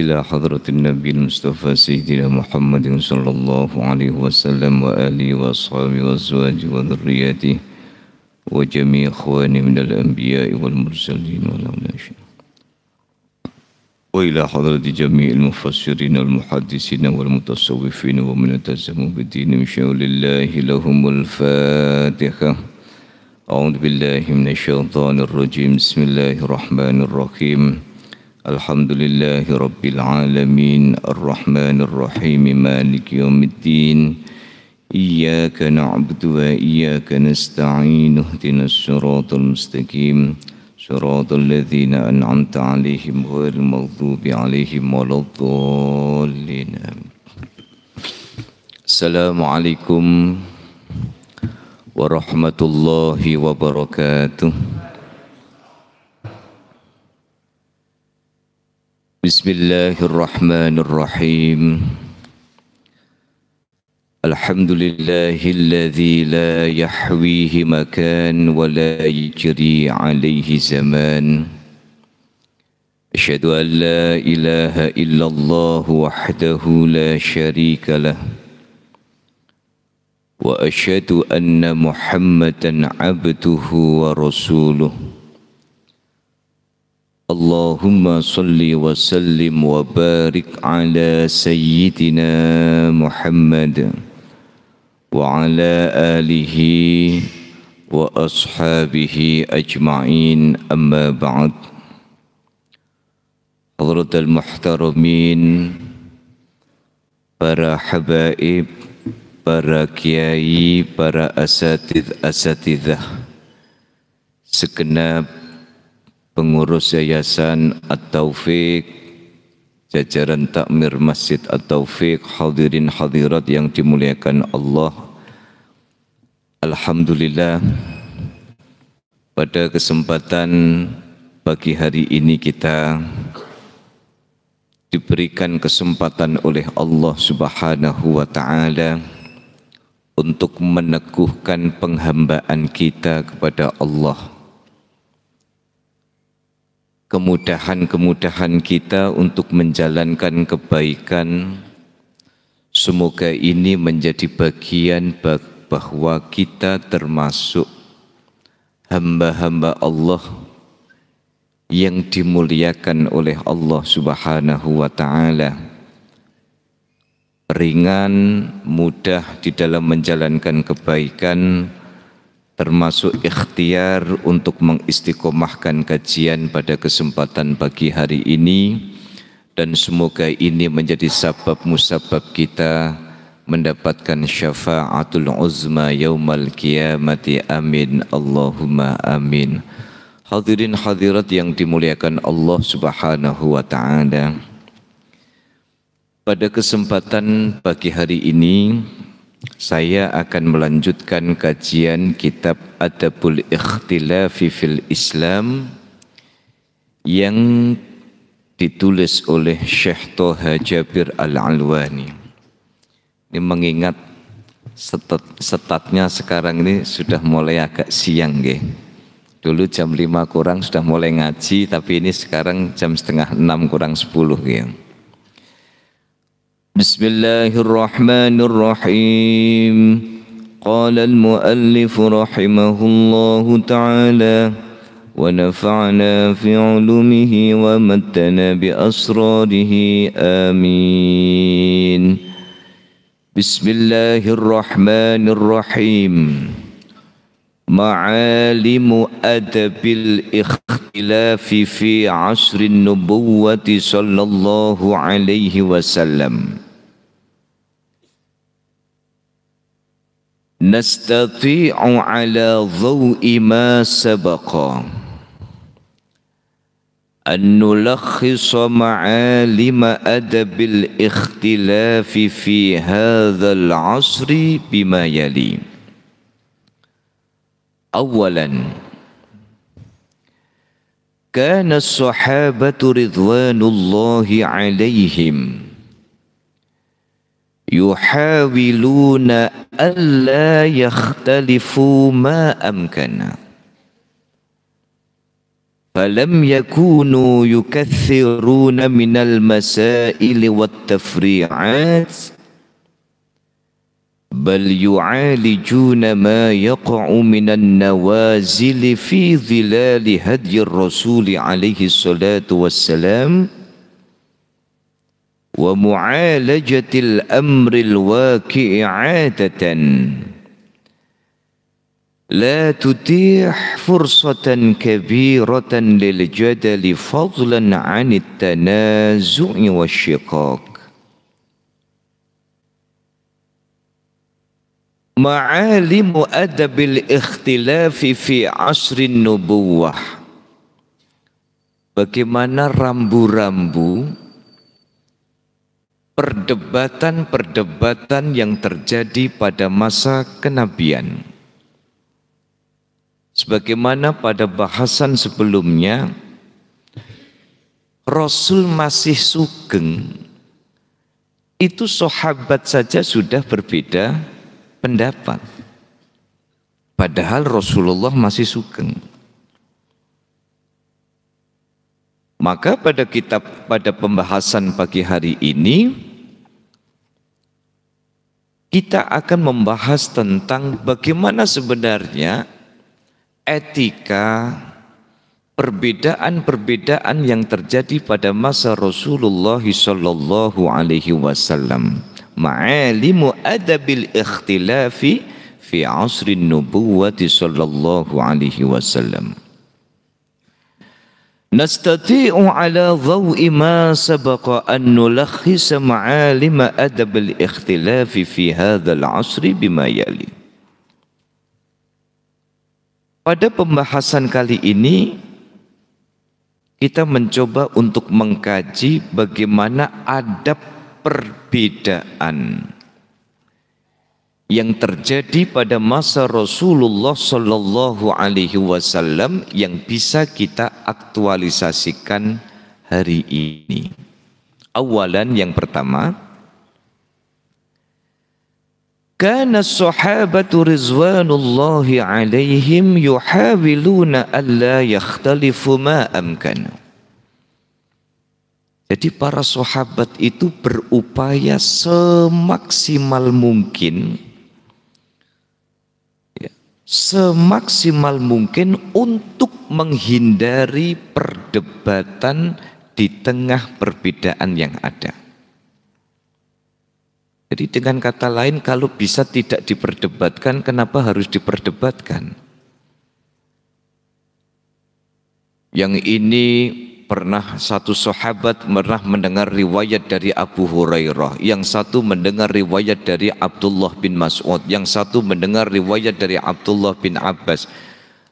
إلى حضرة النبي المصطفى سيدنا محمد صلى الله عليه وسلم وآله وأصحابه وأزواجه وذرياته وجميع إخواني من الأنبياء والمرسلين والأولياء وإلى حضرة جميع المفسرين والمحدثين والمتصوفين ومن التزموا بالدين من شؤون الله لهم الفاتحة أعوذ بالله من الشيطان الرجيم بسم الله الرحمن الرحيم الحمد لله رب العالمين الرحمن الرحيم مالك يوم الدين إياك نعبد وإياك نستعين اهدنا الصراط المستقيم صراط الذين أنعمت عليهم غير المغضوب عليهم ولا الضالين السلام عليكم ورحمة الله وبركاته بسم الله الرحمن الرحيم الحمد لله الذي لا يحويه مكان ولا يجري عليه زمان أشهد أن لا إله إلا الله وحده لا شريك له وأشهد أن محمدا عبده ورسوله اللهم صل وسلم وبارك على سيدنا محمد وعلى آله وأصحابه أجمعين أما بعد حضرة المحترمين para habaib, para kiai, para أساتذ أساتذة segenap pengurus Yayasan At-Taufik, jajaran takmir Masjid At-Taufik, hadirin hadirat yang dimuliakan Allah. Alhamdulillah pada kesempatan pagi hari ini kita diberikan kesempatan oleh Allah Subhanahu wa taala untuk meneguhkan penghambaan kita kepada Allah kemudahan-kemudahan kita untuk menjalankan kebaikan. Semoga ini menjadi bagian bahwa kita termasuk hamba-hamba Allah yang dimuliakan oleh Allah Subhanahu wa taala. Ringan, mudah di dalam menjalankan kebaikan termasuk ikhtiar untuk mengistiqomahkan kajian pada kesempatan pagi hari ini dan semoga ini menjadi sabab musabab kita mendapatkan syafaatul uzma yaumal kiamati amin Allahumma amin hadirin hadirat yang dimuliakan Allah subhanahu wa ta'ala pada kesempatan pagi hari ini saya akan melanjutkan kajian kitab Adabul Ikhtilafi fil Islam yang ditulis oleh Syekh Toha Jabir Al-Alwani. Ini mengingat setat, setatnya sekarang ini sudah mulai agak siang ge. Dulu jam lima kurang sudah mulai ngaji, tapi ini sekarang jam setengah enam kurang sepuluh gitu بسم الله الرحمن الرحيم قال المؤلف رحمه الله تعالى ونفعنا في علومه ومتنا بأسراره آمين بسم الله الرحمن الرحيم معالم أدب الاختلاف في عصر النبوة صلى الله عليه وسلم نستطيع على ضوء ما سبق أن نلخص معالم أدب الاختلاف في هذا العصر بما يلي أولاً كان الصحابة رضوان الله عليهم yuhawiluna alla yakhtalifu ma amkana falam yakunu yukaththiruna minal masaili wat tafri'at bal yu'alijuna ma yaqa'u minan nawazili fi dhilali hadyi rasuli alaihi salatu wassalam ومعالجة الأمر الواقع عادة لا تتيح فرصة كبيرة للجدل فضلا عن التنازع والشقاق معالم أدب الاختلاف في عصر النبوة Bagaimana rambu-rambu perdebatan-perdebatan yang terjadi pada masa kenabian. Sebagaimana pada bahasan sebelumnya, Rasul masih sugeng. Itu sahabat saja sudah berbeda pendapat. Padahal Rasulullah masih sugeng. Maka pada kitab pada pembahasan pagi hari ini kita akan membahas tentang bagaimana sebenarnya etika perbedaan-perbedaan yang terjadi pada masa Rasulullah sallallahu alaihi wasallam. Ma'alimu adabil ikhtilafi fi asrin nubuwati sallallahu alaihi wasallam. Nastati'u Pada pembahasan kali ini kita mencoba untuk mengkaji bagaimana adab perbedaan yang terjadi pada masa Rasulullah Shallallahu Alaihi Wasallam yang bisa kita aktualisasikan hari ini. Awalan yang pertama, karena Sahabat rizwanullahi alaihim yuhawiluna alla yakhtalifu ma amkanu. Jadi para sahabat itu berupaya semaksimal mungkin semaksimal mungkin untuk menghindari perdebatan di tengah perbedaan yang ada. Jadi dengan kata lain kalau bisa tidak diperdebatkan, kenapa harus diperdebatkan? Yang ini pernah satu sahabat pernah mendengar riwayat dari Abu Hurairah, yang satu mendengar riwayat dari Abdullah bin Mas'ud, yang satu mendengar riwayat dari Abdullah bin Abbas.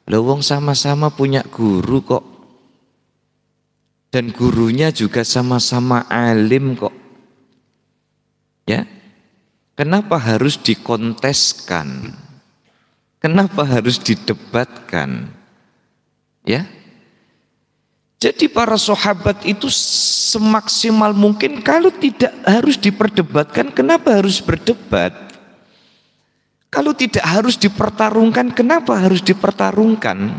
Lawang sama-sama punya guru kok. Dan gurunya juga sama-sama alim kok. Ya. Kenapa harus dikonteskan? Kenapa harus didebatkan? Ya, jadi para sahabat itu semaksimal mungkin kalau tidak harus diperdebatkan kenapa harus berdebat? Kalau tidak harus dipertarungkan kenapa harus dipertarungkan?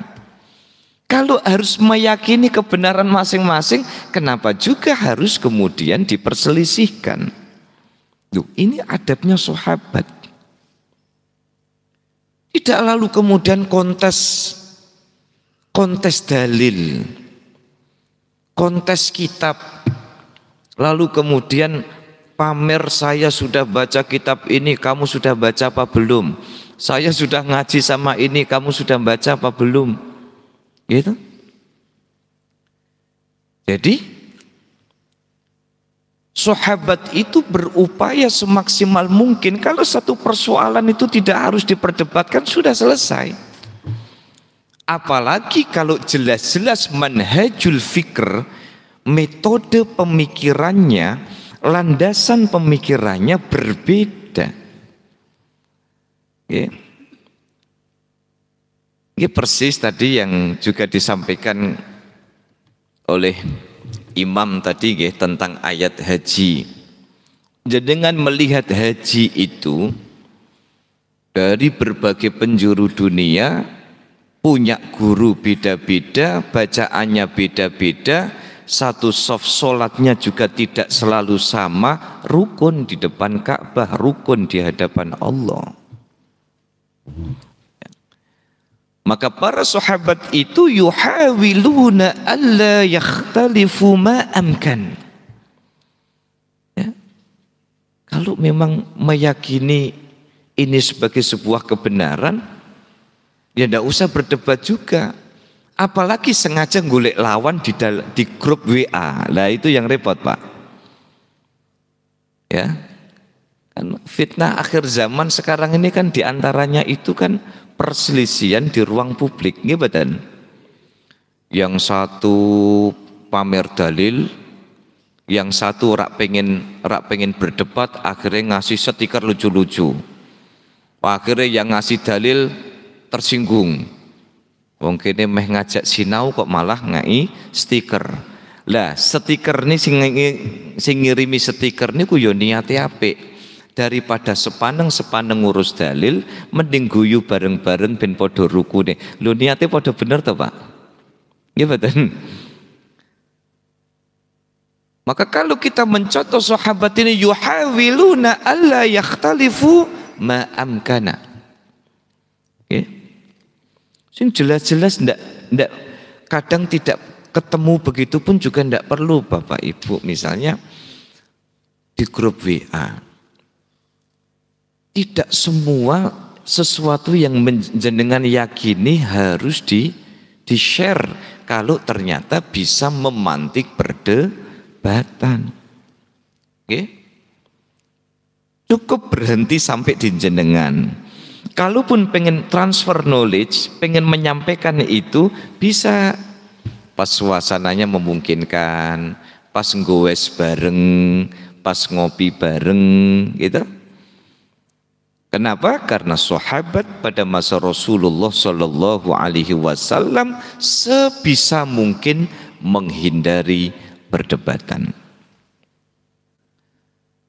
Kalau harus meyakini kebenaran masing-masing kenapa juga harus kemudian diperselisihkan? Duh, ini adabnya sahabat. Tidak lalu kemudian kontes kontes dalil kontes kitab. Lalu kemudian pamer saya sudah baca kitab ini, kamu sudah baca apa belum? Saya sudah ngaji sama ini, kamu sudah baca apa belum? Gitu. Jadi sahabat itu berupaya semaksimal mungkin kalau satu persoalan itu tidak harus diperdebatkan sudah selesai. Apalagi kalau jelas-jelas manhajul fikr, metode pemikirannya, landasan pemikirannya berbeda. Ya. Ini persis tadi yang juga disampaikan oleh imam tadi ya, tentang ayat haji. Jadi dengan melihat haji itu dari berbagai penjuru dunia punya guru beda-beda, bacaannya beda-beda, satu soft solatnya juga tidak selalu sama, rukun di depan Ka'bah, rukun di hadapan Allah. Maka para sahabat itu yuhawiluna alla yakhtalifu ma amkan. Ya. Kalau memang meyakini ini sebagai sebuah kebenaran, Ya tidak usah berdebat juga. Apalagi sengaja ngulik lawan di, di grup WA. Nah itu yang repot Pak. Ya. Kan fitnah akhir zaman sekarang ini kan diantaranya itu kan perselisihan di ruang publik. Ini badan. Yang satu pamer dalil, yang satu rak pengen rak pengen berdebat akhirnya ngasih stiker lucu-lucu. Akhirnya yang ngasih dalil tersinggung. Wong kene meh ngajak sinau kok malah ngai stiker. Lah, stiker ini sing, sing ngirimi stiker niku yo ya niate apik daripada sepaneng sepaneng ngurus dalil mending guyu bareng-bareng ben padha rukune lho niate padha bener to Pak ya betul maka kalau kita mencontoh sahabat ini yuhawiluna alla yakhtalifu ma amkana ya? Sing jelas-jelas ndak ndak kadang tidak ketemu begitu pun juga ndak perlu Bapak Ibu misalnya di grup WA. Tidak semua sesuatu yang menjenengan yakini harus di di share kalau ternyata bisa memantik perdebatan. Oke? Okay? Cukup berhenti sampai di jenengan kalaupun pengen transfer knowledge, pengen menyampaikan itu bisa pas suasananya memungkinkan, pas ngowes bareng, pas ngopi bareng gitu. Kenapa? Karena sahabat pada masa Rasulullah Shallallahu Alaihi Wasallam sebisa mungkin menghindari perdebatan.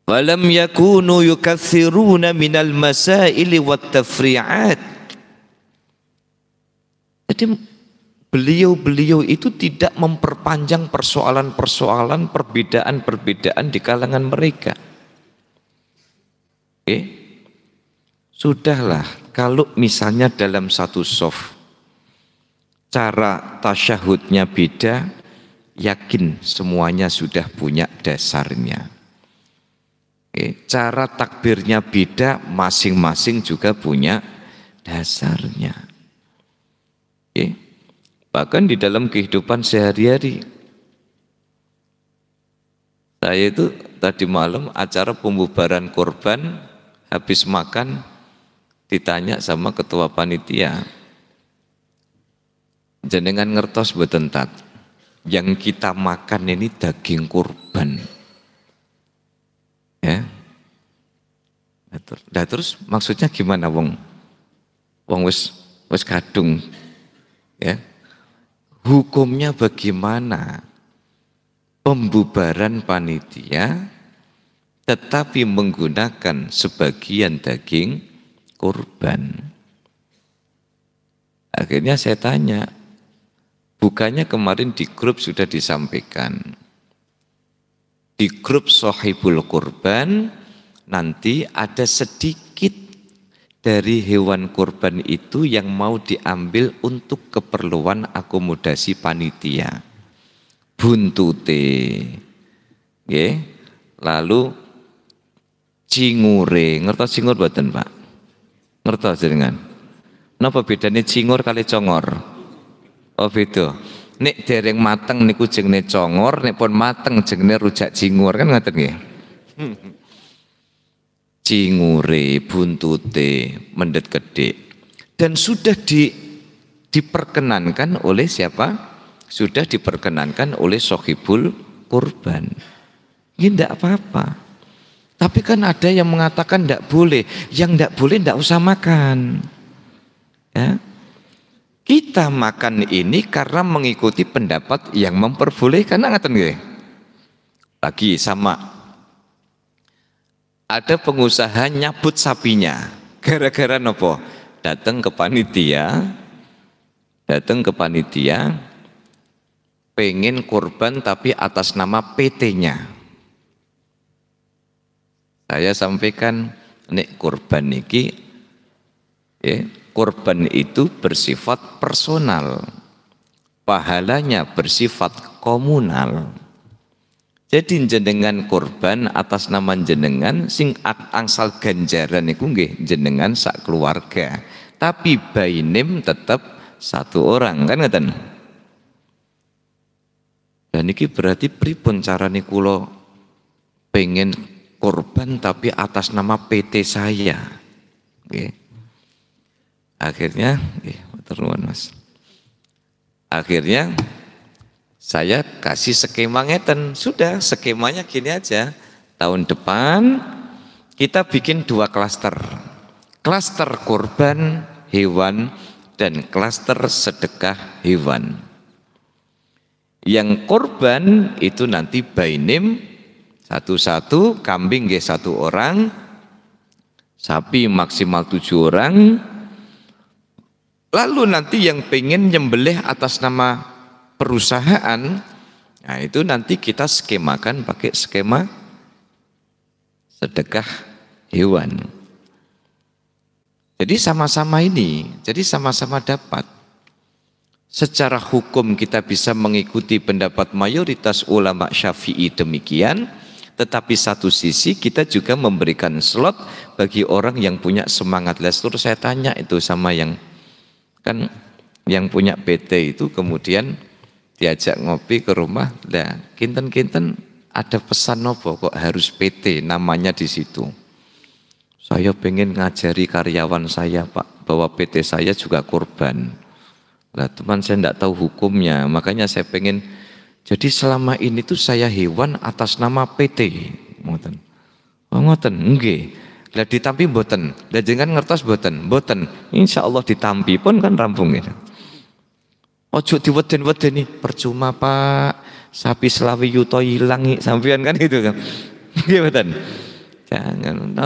Walam yakunu yukathiruna minal masaili wat tafri'at. Jadi beliau-beliau itu tidak memperpanjang persoalan-persoalan perbedaan-perbedaan di kalangan mereka. Oke. Okay. Sudahlah, kalau misalnya dalam satu soft cara tasyahudnya beda, yakin semuanya sudah punya dasarnya cara takbirnya beda masing-masing juga punya dasarnya bahkan di dalam kehidupan sehari-hari saya itu tadi malam acara pembubaran korban habis makan ditanya sama ketua panitia jenengan ngertos betentat yang kita makan ini daging korban Ya. Nah, nah terus maksudnya gimana wong? Wong wis wis kadung. Ya. Hukumnya bagaimana? Pembubaran panitia tetapi menggunakan sebagian daging kurban. Akhirnya saya tanya, bukannya kemarin di grup sudah disampaikan, di grup Sohibul Kurban nanti ada sedikit dari hewan kurban itu yang mau diambil untuk keperluan akomodasi panitia. Buntute. Oke. Lalu cingure. ngerti cingur buatan Pak? ngerti jaringan Napa bedanya cingur kali congor? Oh betul nek dereng mateng niku jengne congor nek pun mateng jengne rujak cingur kan ngaten nggih cingure buntute mendet gede dan sudah di diperkenankan oleh siapa sudah diperkenankan oleh sohibul kurban ini ya tidak apa-apa tapi kan ada yang mengatakan tidak boleh yang tidak boleh tidak usah makan ya kita makan ini karena mengikuti pendapat yang memperbolehkan angatan nggih. Lagi sama. Ada pengusaha nyabut sapinya gara-gara nopo? Datang ke panitia, datang ke panitia pengen korban tapi atas nama PT-nya. Saya sampaikan nek korban niki ya, kurban itu bersifat personal. Pahalanya bersifat komunal. Jadi jenengan kurban atas nama jenengan sing angsal ganjaran niku nggih jenengan sak keluarga. Tapi bainim tetap satu orang kan ngeten. Dan ini berarti pripun carane kula pengen korban tapi atas nama PT saya. Nggih. Okay. Akhirnya, eh, teruan mas. Akhirnya saya kasih skema ngeten. Sudah skemanya gini aja. Tahun depan kita bikin dua klaster. Klaster kurban hewan dan klaster sedekah hewan. Yang korban itu nanti by name satu-satu, kambing G satu orang, sapi maksimal tujuh orang, Lalu nanti yang pengen nyembelih atas nama perusahaan, nah itu nanti kita skemakan pakai skema sedekah hewan. Jadi sama-sama ini, jadi sama-sama dapat. Secara hukum kita bisa mengikuti pendapat mayoritas ulama syafi'i demikian, tetapi satu sisi kita juga memberikan slot bagi orang yang punya semangat. Lestur saya tanya itu sama yang kan yang punya PT itu kemudian diajak ngopi ke rumah, lah kinten-kinten ada pesan nopo kok harus PT namanya di situ. Saya pengen ngajari karyawan saya Pak bahwa PT saya juga korban. Lah teman saya tidak tahu hukumnya, makanya saya pengen jadi selama ini tuh saya hewan atas nama PT. Ngoten. Oh ngoten, nggih. Lah ditampi boten, lah jenengan ngertos boten, boten. Insya Allah ditampi pun kan rampung gitu. Ojo diweden-wedeni percuma Pak. Sapi selawi yuto hilang sampean kan gitu kan. Iya boten. Jangan.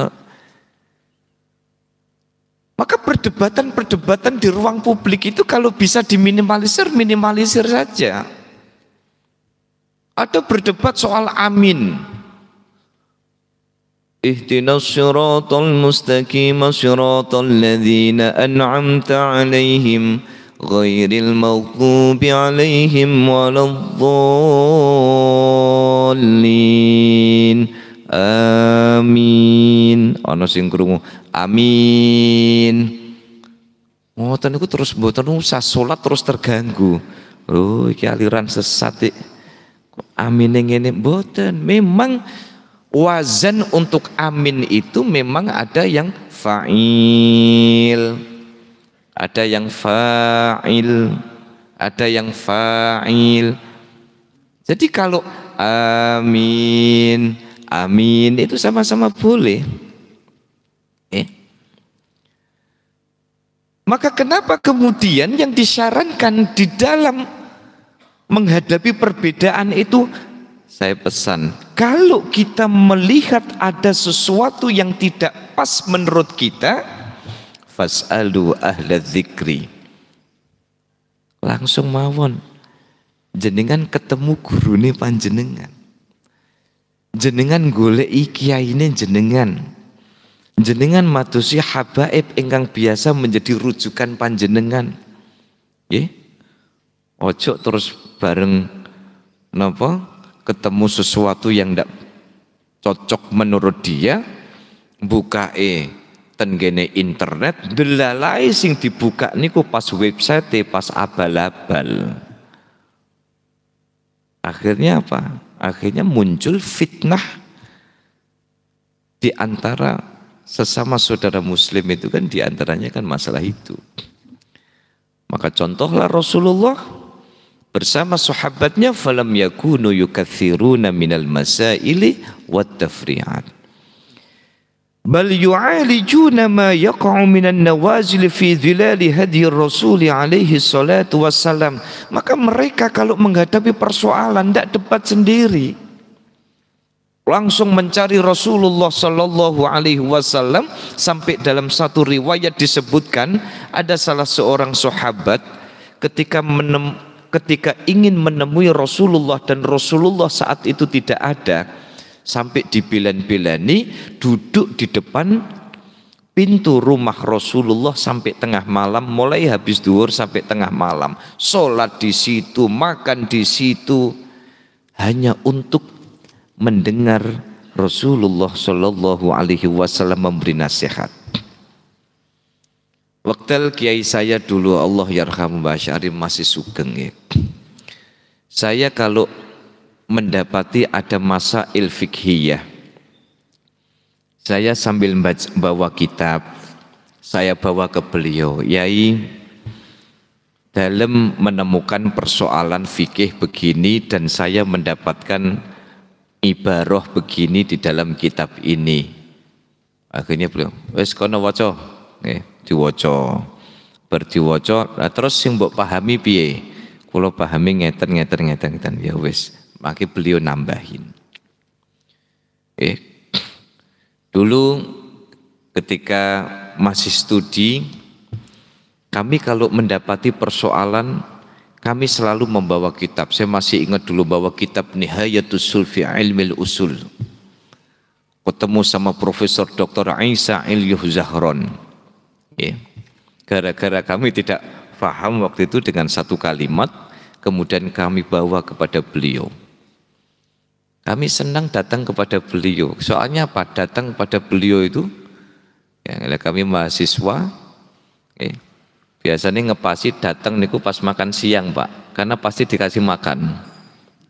Maka perdebatan-perdebatan di ruang publik itu kalau bisa diminimalisir, minimalisir saja. Ada berdebat soal amin. اهدنا الصراط المستقيم صراط الذين أنعمت عليهم غير المغضوب عليهم ولا الضالين Amin. Ana sing krungu. Amin. Ngoten niku terus mboten usah salat terus terganggu. Oh, iki aliran sesat iki. Amine ngene mboten. Memang Wazan untuk amin itu memang ada yang fa'il. Ada yang fa'il. Ada yang fa'il. Jadi kalau amin, amin itu sama-sama boleh. Eh. Maka kenapa kemudian yang disarankan di dalam menghadapi perbedaan itu saya pesan, kalau kita melihat ada sesuatu yang tidak pas menurut kita, fasalu ahla dzikri. Langsung mawon. Jenengan ketemu guru nih panjenengan. Jenengan golek kiai ini jenengan. Jenengan matusi habaib ingkang biasa menjadi rujukan panjenengan. ya Ojo terus bareng nopo ketemu sesuatu yang tidak cocok menurut dia buka e tenggene internet delalai sing dibuka niku pas website pas abal-abal akhirnya apa akhirnya muncul fitnah di antara sesama saudara muslim itu kan diantaranya kan masalah itu maka contohlah Rasulullah bersama sahabatnya falam yakunu yukathiruna minal masaili wat tafri'at bal yu'alijuna ma yaqa'u minan nawazil fi dhilali hadi rasuli alaihi salatu wassalam maka mereka kalau menghadapi persoalan tidak debat sendiri langsung mencari Rasulullah Shallallahu Alaihi Wasallam sampai dalam satu riwayat disebutkan ada salah seorang sahabat ketika menem, ketika ingin menemui Rasulullah dan Rasulullah saat itu tidak ada sampai dibilan-bilani duduk di depan pintu rumah Rasulullah sampai tengah malam mulai habis duhur sampai tengah malam sholat di situ makan di situ hanya untuk mendengar Rasulullah Shallallahu Alaihi Wasallam memberi nasihat Waktu kiai saya dulu Allah yarham Mbah Syarif masih sugeng ya. Saya kalau mendapati ada masa ilfikhiyah saya sambil bawa kitab saya bawa ke beliau yai dalam menemukan persoalan fikih begini dan saya mendapatkan ibaroh begini di dalam kitab ini akhirnya beliau wes kono waco Nih diwaca. Bar nah terus sing mbok pahami piye? Kula pahami ngeten ngeten ngeten ngeten ya wis. Maki beliau nambahin. Eh, dulu ketika masih studi kami kalau mendapati persoalan kami selalu membawa kitab. Saya masih ingat dulu bawa kitab Nihayatus Sulfi Ilmil Usul. Ketemu sama Profesor Dr. Isa Ilyuh Zahron ya. Gara-gara kami tidak paham waktu itu dengan satu kalimat, kemudian kami bawa kepada beliau. Kami senang datang kepada beliau. Soalnya apa? Datang kepada beliau itu, ya, kami mahasiswa, ya, biasanya ngepasi datang niku pas makan siang pak, karena pasti dikasih makan.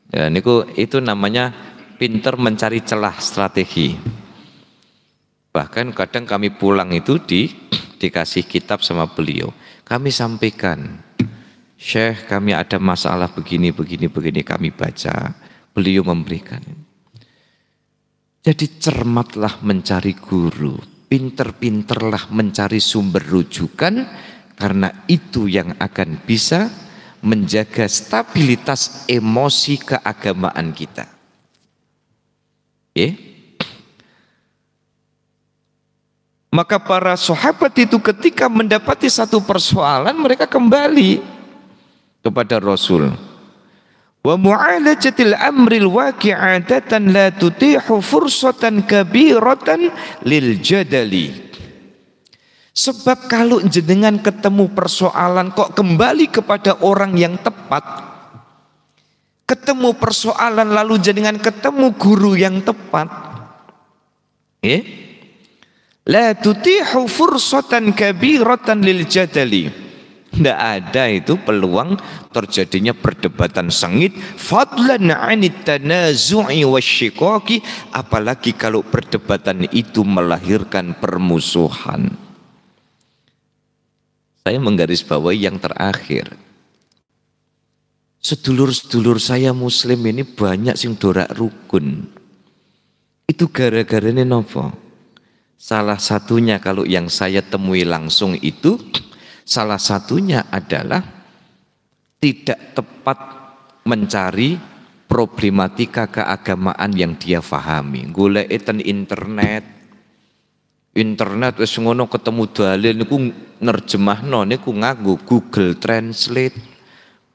Ya, niku itu namanya pinter mencari celah strategi. Bahkan kadang kami pulang itu di dikasih kitab sama beliau. Kami sampaikan, Syekh kami ada masalah begini, begini, begini kami baca. Beliau memberikan. Jadi cermatlah mencari guru, pinter-pinterlah mencari sumber rujukan, karena itu yang akan bisa menjaga stabilitas emosi keagamaan kita. Oke? Okay? Maka para sahabat itu ketika mendapati satu persoalan mereka kembali kepada Rasul. Wa mu'alajatil amril waqi'atatan la tutihu fursatan kabiratan lil jadali. Sebab kalau jenengan ketemu persoalan kok kembali kepada orang yang tepat, ketemu persoalan lalu jenengan ketemu guru yang tepat, ya? La tutihu fursatan kabiratan lil jadali. Tidak ada itu peluang terjadinya perdebatan sengit. Fadlan anit tanazu'i wasyikoki. Apalagi kalau perdebatan itu melahirkan permusuhan. Saya menggarisbawahi yang terakhir. Sedulur-sedulur saya muslim ini banyak sing dorak rukun. Itu gara-gara ini nopo Salah satunya kalau yang saya temui langsung itu salah satunya adalah tidak tepat mencari problematika keagamaan yang dia fahami. Gula ten internet. Internet wis ngono ketemu dalil niku nerjemahno niku nganggo Google Translate.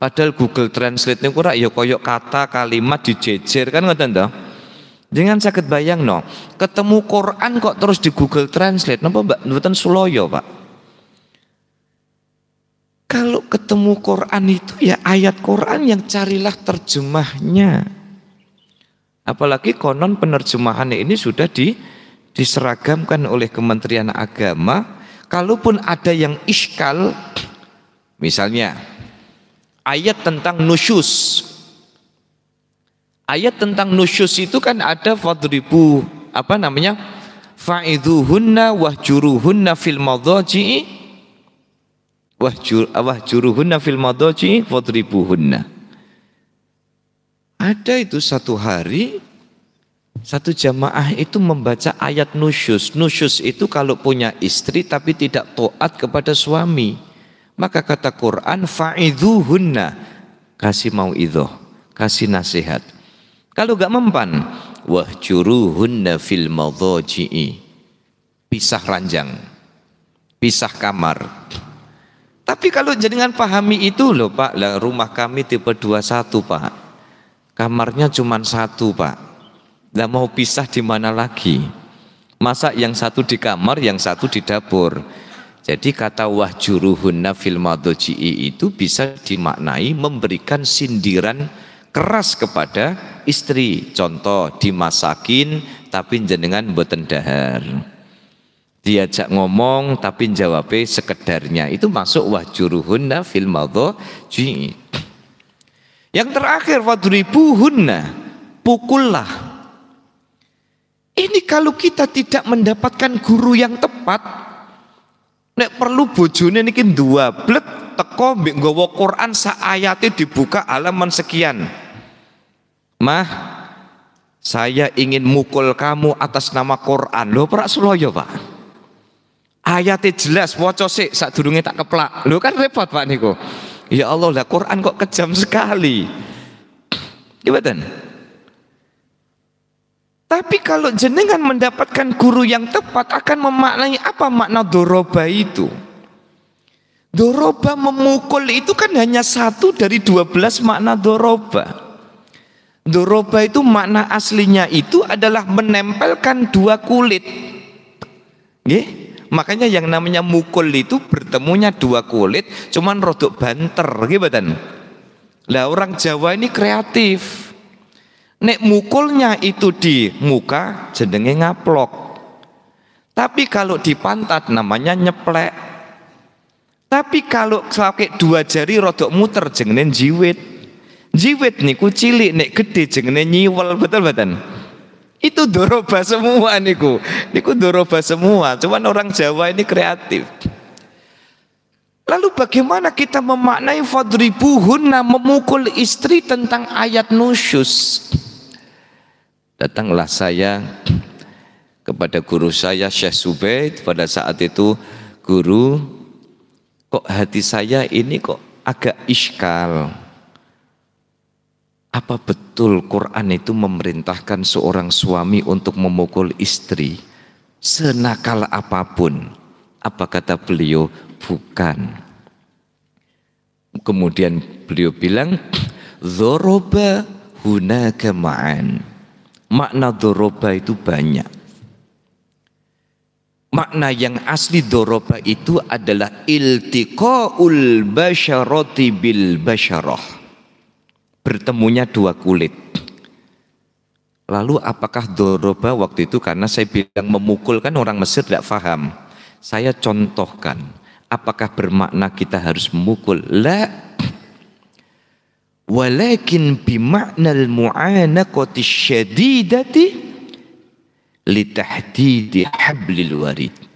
Padahal Google Translate niku ora ya koyok kata kalimat dijejer kan ngoten to. Jangan sakit bayang no, ketemu Quran kok terus di Google Translate, nopo mbak Nubatan Suloyo pak. Kalau ketemu Quran itu ya ayat Quran yang carilah terjemahnya. Apalagi konon penerjemahannya ini sudah di, diseragamkan oleh Kementerian Agama. Kalaupun ada yang iskal, misalnya ayat tentang nusyus, Ayat tentang nusyus itu kan ada fadribu apa namanya? faiduhunna wahjuruhunna fil madhaji'i wahjur wahjuruhunna fil madhaji'i fadribuhunna. Ada itu satu hari satu jamaah itu membaca ayat nusyus. Nusyus itu kalau punya istri tapi tidak toat kepada suami. Maka kata Quran, faiduhunna Kasih mau idoh kasih nasihat. Kalau enggak mempan, wah wahjuruhunna fil madhaji'i. Pisah ranjang, pisah kamar. Tapi kalau jenengan pahami itu loh Pak, lah rumah kami tipe 21 Pak. Kamarnya cuma satu Pak. Lah mau pisah di mana lagi? Masa yang satu di kamar, yang satu di dapur. Jadi kata wah juruhunna fil madhaji'i itu bisa dimaknai memberikan sindiran keras kepada istri. Contoh dimasakin tapi jenengan boten dahar. Diajak ngomong tapi jawabnya sekedarnya. Itu masuk wahjuruhunna fil ji. Yang terakhir wadribuhunna pukullah. Ini kalau kita tidak mendapatkan guru yang tepat, nek perlu bojone niki dua blet teko mbek nggawa Quran sak ayate dibuka alaman sekian. Mah, saya ingin mukul kamu atas nama Quran. lo Pak Suloyo, Pak. Ayatnya jelas, waco sik, saat tak keplak. lo kan repot, Pak Niko. Ya Allah, lah Quran kok kejam sekali. Gimana? Ya, Tapi kalau jenengan mendapatkan guru yang tepat akan memaknai apa makna doroba itu? Doroba memukul itu kan hanya satu dari dua belas makna doroba. Doroba itu makna aslinya itu adalah menempelkan dua kulit. Ye? Makanya yang namanya mukul itu bertemunya dua kulit, cuman rodok banter, gimana? Lah orang Jawa ini kreatif. Nek mukulnya itu di muka jendengnya ngaplok. Tapi kalau di pantat namanya nyeplek. Tapi kalau pakai dua jari rodok muter jengenin jiwit. Jiwit niku cilik nek gede jengene nyiwel betul betul. Itu doroba semua niku. Niku doroba semua. Cuman orang Jawa ini kreatif. Lalu bagaimana kita memaknai fadribuhunna memukul istri tentang ayat nusyus? Datanglah saya kepada guru saya Syekh Subaid pada saat itu guru kok hati saya ini kok agak iskal apa betul Quran itu memerintahkan seorang suami untuk memukul istri senakal apapun? Apa kata beliau? Bukan. Kemudian beliau bilang, Zoroba huna kemaan. Makna doroba itu banyak. Makna yang asli doroba itu adalah iltiqaul basyarati bil basyarah bertemunya dua kulit. Lalu apakah doroba waktu itu karena saya bilang memukul kan orang Mesir tidak faham. Saya contohkan, apakah bermakna kita harus memukul? La walakin bimakna al-mu'anaqati syadidati litahdidi hablil warid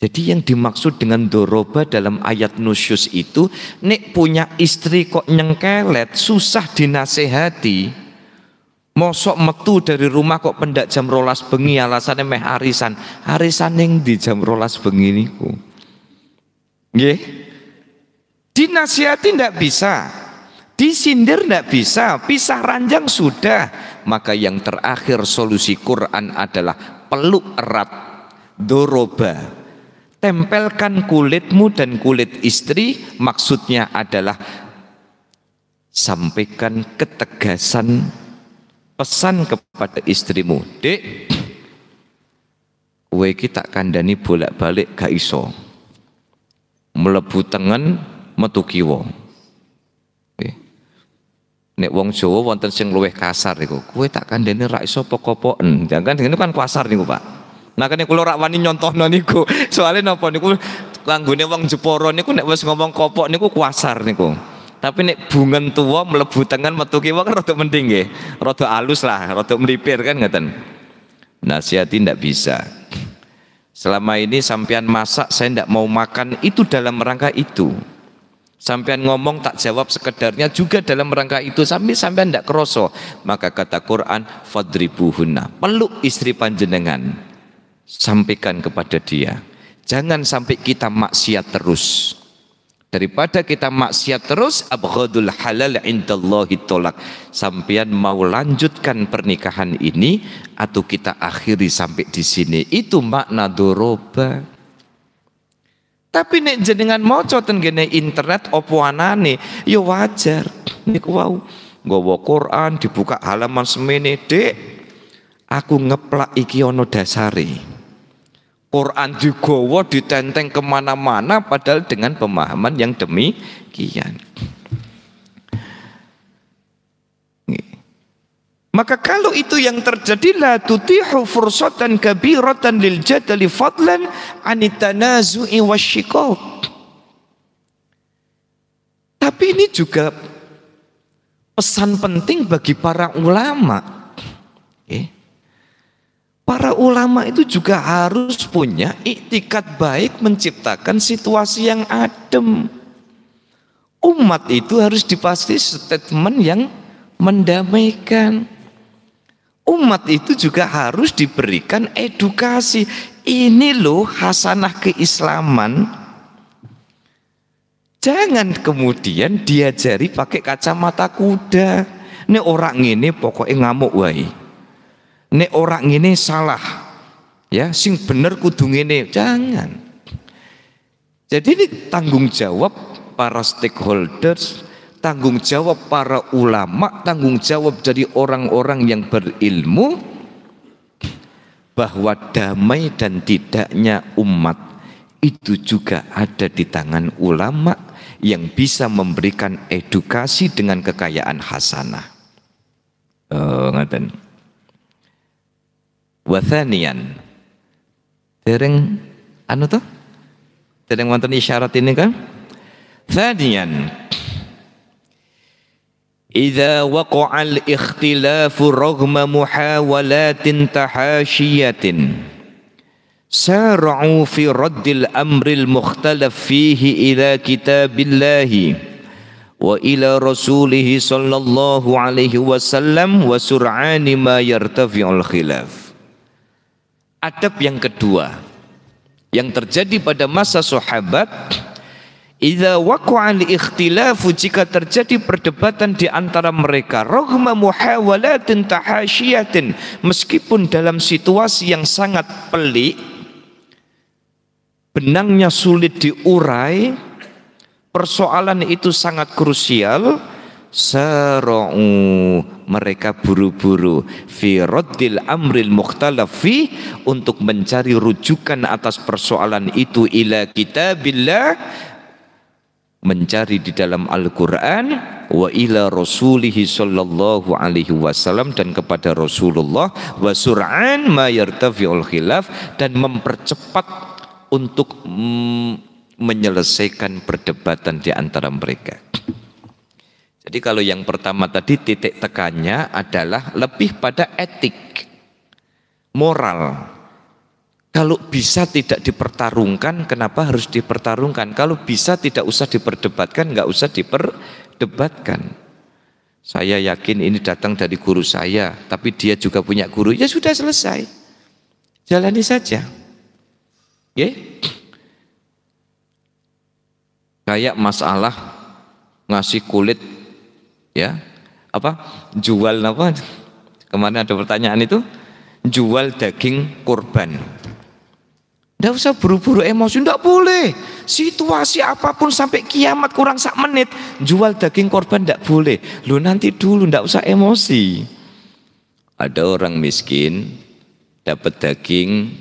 jadi yang dimaksud dengan doroba dalam ayat nusyus itu, nek punya istri kok nyengkelet, susah dinasehati. Mosok metu dari rumah kok pendak jam rolas bengi alasannya meh arisan. Arisan yang di jam rolas bengi niku. Nggih. Dinasihati ndak bisa. Disindir ndak bisa, pisah ranjang sudah. Maka yang terakhir solusi Quran adalah peluk erat doroba Tempelkan kulitmu dan kulit istri maksudnya adalah sampaikan ketegasan pesan kepada istrimu. Dek, kue kita kandani bolak-balik ga iso. Melebu tengen metu kiwo. Nek wong Jawa wonten sing luwih kasar iku. Kue tak kandani ra iso pokok-poken. Jangan ini kan kasar niku, Pak. Makanya kula rak wani nyontoh niku. soalnya napa niku langgune wong Jepara niku nek wis ngomong kopok niku kuasar niku. Tapi nek bungan tua melebu tangan metu kiwa kan rotok mending ya rotok alus lah, rotok melipir kan ngeten. Nasihati ndak bisa. Selama ini sampean masak saya ndak mau makan itu dalam rangka itu. Sampean ngomong tak jawab sekedarnya juga dalam rangka itu sampai sampean ndak kroso. Maka kata Quran fadribuhunna. Peluk istri panjenengan sampaikan kepada dia. Jangan sampai kita maksiat terus. Daripada kita maksiat terus, abghadul halal indallahi tolak. Sampian mau lanjutkan pernikahan ini atau kita akhiri sampai di sini. Itu makna doroba. Tapi nek jenengan mau coten gene internet opo anane, ya wajar. Nek wau nggawa Quran dibuka halaman semene, Dek. Aku ngeplak iki ono dasare. Quran digowo ditenteng kemana-mana padahal dengan pemahaman yang demikian. Maka kalau itu yang terjadi la tutihu fursatan kabiratan lil jadali fadlan anitanazu'i wasyikok. Tapi ini juga pesan penting bagi para ulama. Okay Para ulama itu juga harus punya iktikat baik menciptakan situasi yang adem. Umat itu harus dipasti statement yang mendamaikan. Umat itu juga harus diberikan edukasi. Ini loh hasanah keislaman. Jangan kemudian diajari pakai kacamata kuda. Ini orang ini pokoknya ngamuk woi nek orang ini salah ya sing bener kudung ini jangan jadi ini tanggung jawab para stakeholders tanggung jawab para ulama tanggung jawab dari orang-orang yang berilmu bahwa damai dan tidaknya umat itu juga ada di tangan ulama yang bisa memberikan edukasi dengan kekayaan hasanah. Oh, eh, ngatain. Wathanian. Dereng anu tuh? Dereng wonten isyarat ini kan? Thanian. إذا وقع الاختلاف رغم محاولات تحاشية سارعوا في رد الأمر المختلف فيه إلى كتاب الله وإلى رسوله صلى الله عليه وسلم وسرعان ما يرتفع الخلاف Adab yang kedua yang terjadi pada masa sahabat idza waqa'a ikhtilafu jika terjadi perdebatan di antara mereka raghma muhawalatin tahasyiyatin meskipun dalam situasi yang sangat pelik benangnya sulit diurai persoalan itu sangat krusial Sara'u mereka buru-buru Firodil amril mukhtalafi untuk mencari rujukan atas persoalan itu ila kitabillah mencari di dalam Al-Qur'an wa ila rasulihi sallallahu alaihi wasallam dan kepada Rasulullah wa sur'an ma yartafiul khilaf dan mempercepat untuk mm, menyelesaikan perdebatan di antara mereka. Jadi kalau yang pertama tadi titik tekannya adalah lebih pada etik, moral. Kalau bisa tidak dipertarungkan, kenapa harus dipertarungkan? Kalau bisa tidak usah diperdebatkan, nggak usah diperdebatkan. Saya yakin ini datang dari guru saya, tapi dia juga punya guru. Ya sudah selesai, jalani saja. Ya, kayak masalah ngasih kulit ya apa jual apa kemarin ada pertanyaan itu jual daging kurban tidak usah buru-buru emosi, tidak boleh. Situasi apapun sampai kiamat kurang sak menit, jual daging korban tidak boleh. Lu nanti dulu, tidak usah emosi. Ada orang miskin, dapat daging,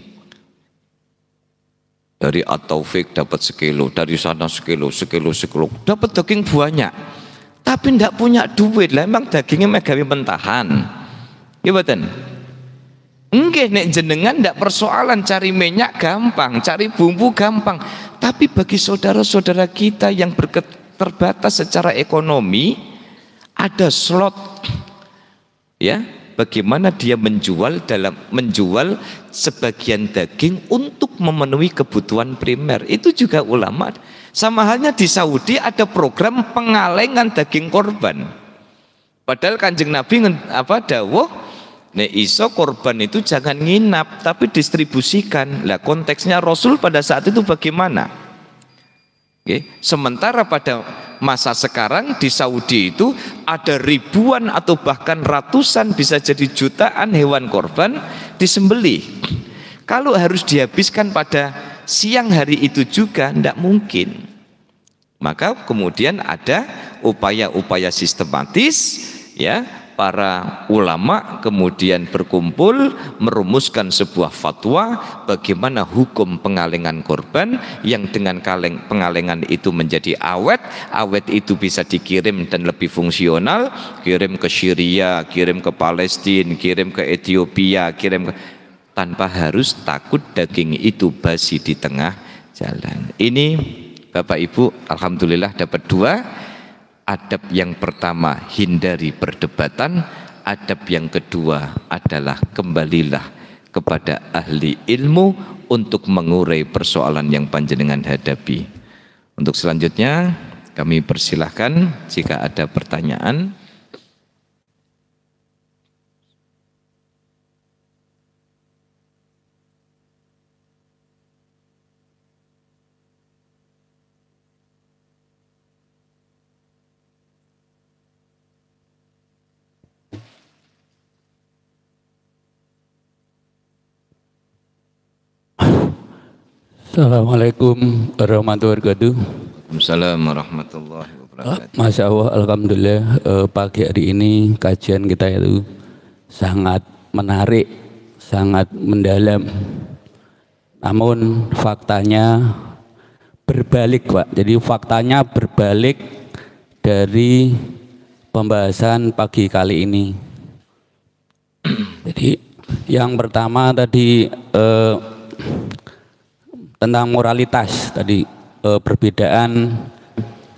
dari At-Taufik dapat sekilo, dari sana sekilo, sekilo, sekilo, dapat daging banyak tapi ndak punya duit lah emang dagingnya megawi mentahan iya Enggak, nek jenengan ndak persoalan cari minyak gampang, cari bumbu gampang. Tapi bagi saudara-saudara kita yang terbatas secara ekonomi, ada slot ya, bagaimana dia menjual dalam menjual sebagian daging untuk memenuhi kebutuhan primer. Itu juga ulama sama halnya di Saudi ada program pengalengan daging korban. Padahal kanjeng Nabi apa dawuh ne iso korban itu jangan nginap tapi distribusikan. Lah konteksnya Rasul pada saat itu bagaimana? Oke. Sementara pada masa sekarang di Saudi itu ada ribuan atau bahkan ratusan bisa jadi jutaan hewan korban disembelih. Kalau harus dihabiskan pada siang hari itu juga tidak mungkin. Maka kemudian ada upaya-upaya sistematis ya para ulama kemudian berkumpul merumuskan sebuah fatwa bagaimana hukum pengalengan korban yang dengan kaleng, pengalengan itu menjadi awet awet itu bisa dikirim dan lebih fungsional kirim ke Syria kirim ke Palestina kirim ke Ethiopia kirim ke tanpa harus takut daging itu basi di tengah jalan ini Bapak Ibu Alhamdulillah dapat dua adab yang pertama hindari perdebatan adab yang kedua adalah kembalilah kepada ahli ilmu untuk mengurai persoalan yang panjenengan hadapi untuk selanjutnya kami persilahkan jika ada pertanyaan Assalamualaikum warahmatullahi wabarakatuh. Assalamualaikum warahmatullahi wabarakatuh. Ah, Masya Allah, Alhamdulillah eh, pagi hari ini kajian kita itu sangat menarik, sangat mendalam. Namun faktanya berbalik Pak, jadi faktanya berbalik dari pembahasan pagi kali ini. Jadi yang pertama tadi eh, tentang moralitas tadi e, perbedaan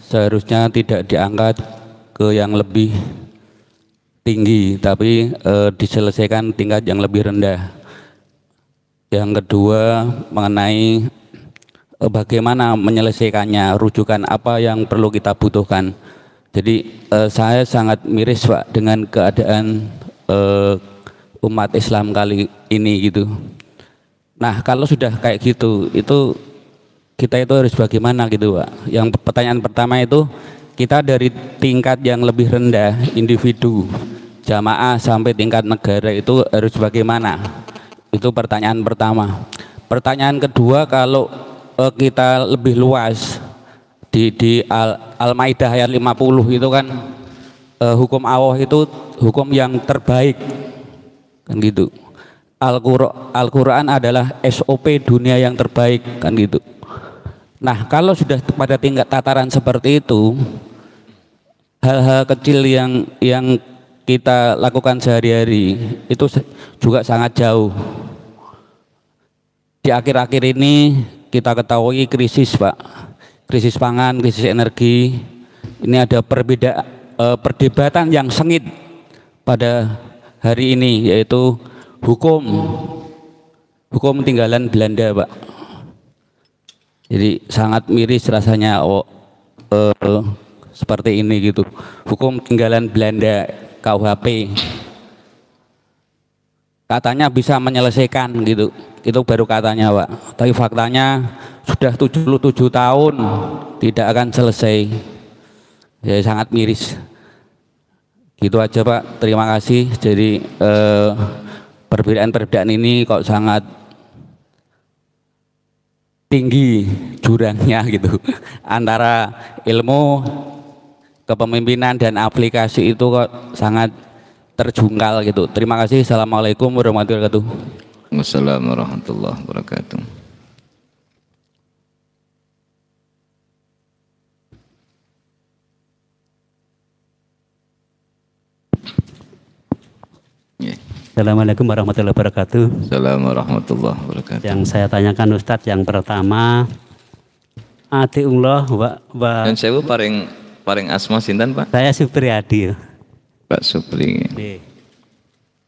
seharusnya tidak diangkat ke yang lebih tinggi tapi e, diselesaikan tingkat yang lebih rendah yang kedua mengenai e, bagaimana menyelesaikannya rujukan apa yang perlu kita butuhkan jadi e, saya sangat miris pak dengan keadaan e, umat Islam kali ini gitu Nah, kalau sudah kayak gitu, itu kita itu harus bagaimana gitu, Pak? Yang pertanyaan pertama itu kita dari tingkat yang lebih rendah individu jamaah sampai tingkat negara itu harus bagaimana? Itu pertanyaan pertama. Pertanyaan kedua kalau eh, kita lebih luas di di Al, Al Maidah ayat 50 itu kan eh, hukum Allah itu hukum yang terbaik kan gitu. Al-Quran adalah SOP dunia yang terbaik kan gitu. Nah kalau sudah pada tingkat tataran seperti itu, hal-hal kecil yang yang kita lakukan sehari-hari itu juga sangat jauh. Di akhir-akhir ini kita ketahui krisis pak, krisis pangan, krisis energi. Ini ada perbedaan eh, perdebatan yang sengit pada hari ini yaitu hukum hukum tinggalan Belanda Pak jadi sangat miris rasanya oh, eh, seperti ini gitu hukum tinggalan Belanda KUHP katanya bisa menyelesaikan gitu itu baru katanya Pak tapi faktanya sudah 77 tahun tidak akan selesai Ya sangat miris gitu aja Pak terima kasih jadi eh, perbedaan-perbedaan ini kok sangat tinggi jurangnya gitu antara ilmu kepemimpinan dan aplikasi itu kok sangat terjungkal gitu terima kasih assalamualaikum warahmatullahi wabarakatuh Wassalamualaikum warahmatullahi wabarakatuh Assalamualaikum warahmatullahi wabarakatuh. Assalamualaikum warahmatullahi wabarakatuh. Yang saya tanyakan Ustadz yang pertama, Atiullah wa, wa Dan saya paling paling asma sinten Pak? Saya Supriyadi. Pak Supri.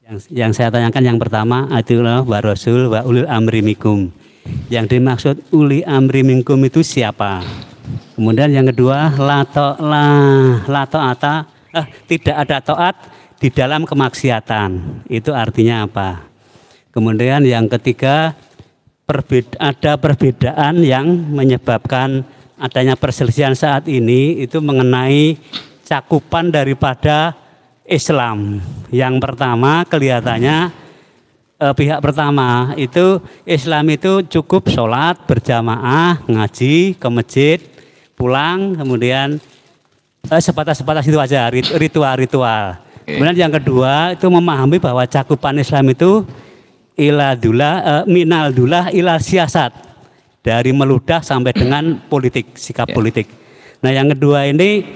Yang, yang saya tanyakan yang pertama, Atiullah wa Rasul wa ulil amri mikum. Yang dimaksud uli amri Mikum itu siapa? Kemudian yang kedua, lato la lato ata eh, ah, tidak ada toat di dalam kemaksiatan. Itu artinya apa? Kemudian yang ketiga, perbeda, ada perbedaan yang menyebabkan adanya perselisihan saat ini itu mengenai cakupan daripada Islam. Yang pertama kelihatannya eh, pihak pertama itu Islam itu cukup sholat berjamaah, ngaji ke masjid, pulang kemudian eh, sebatas-sebatas itu aja ritual-ritual Okay. Kemudian yang kedua itu memahami bahwa cakupan Islam itu iladullah, e, eh, minaldullah ila siasat dari meludah sampai dengan politik sikap yeah. politik. Nah yang kedua ini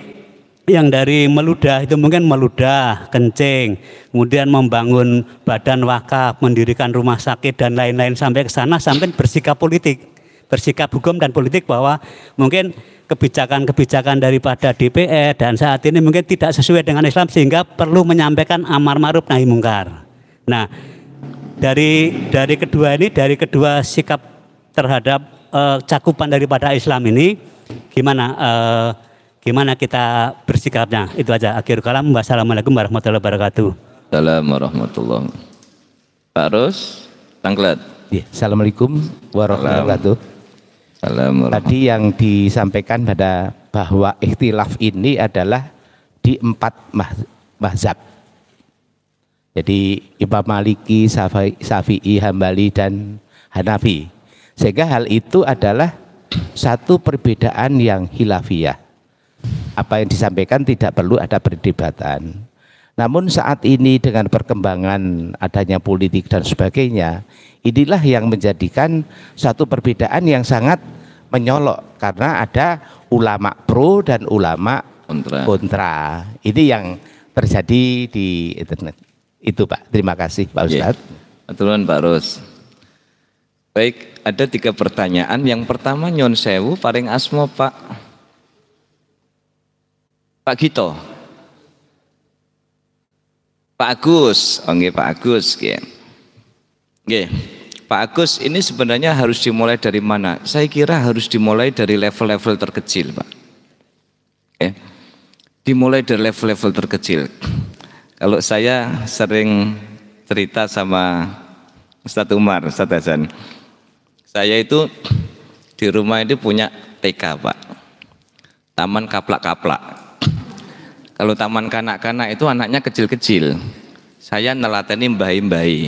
yang dari meludah itu mungkin meludah, kencing, kemudian membangun badan wakaf, mendirikan rumah sakit dan lain-lain sampai ke sana sampai bersikap politik bersikap hukum dan politik bahwa mungkin kebijakan-kebijakan daripada DPR dan saat ini mungkin tidak sesuai dengan Islam sehingga perlu menyampaikan amar ma'ruf nahi mungkar. Nah, dari dari kedua ini dari kedua sikap terhadap uh, cakupan daripada Islam ini gimana uh, gimana kita bersikapnya? Itu aja akhir kalam. Wassalamualaikum warahmatullahi wabarakatuh. Assalamualaikum warahmatullahi wabarakatuh. Pak Rus, Ya Assalamualaikum warahmatullahi wabarakatuh. Tadi yang disampaikan pada bahwa ikhtilaf ini adalah di empat mazhab. Jadi Imam Maliki, Syafi'i, Hambali dan Hanafi. Sehingga hal itu adalah satu perbedaan yang hilafiah. Apa yang disampaikan tidak perlu ada perdebatan. Namun saat ini dengan perkembangan adanya politik dan sebagainya, inilah yang menjadikan satu perbedaan yang sangat menyolok karena ada ulama pro dan ulama kontra. kontra. Ini yang terjadi di internet. Itu Pak. Terima kasih Pak iya. Ustadz. Yeah. Pak Rus. Baik, ada tiga pertanyaan. Yang pertama Nyon Sewu, paling asmo Pak Pak Gito. Pak Agus, oke oh, Pak Agus, oke. Okay. Okay. Pak Agus ini sebenarnya harus dimulai dari mana? Saya kira harus dimulai dari level-level terkecil, Pak. Eh, Dimulai dari level-level terkecil. Kalau saya sering cerita sama Ustadz Umar, Ustadz Hasan. Saya itu di rumah ini punya TK, Pak. Taman kaplak-kaplak. Kalau taman kanak-kanak itu anaknya kecil-kecil. Saya nelateni mbahi mbahi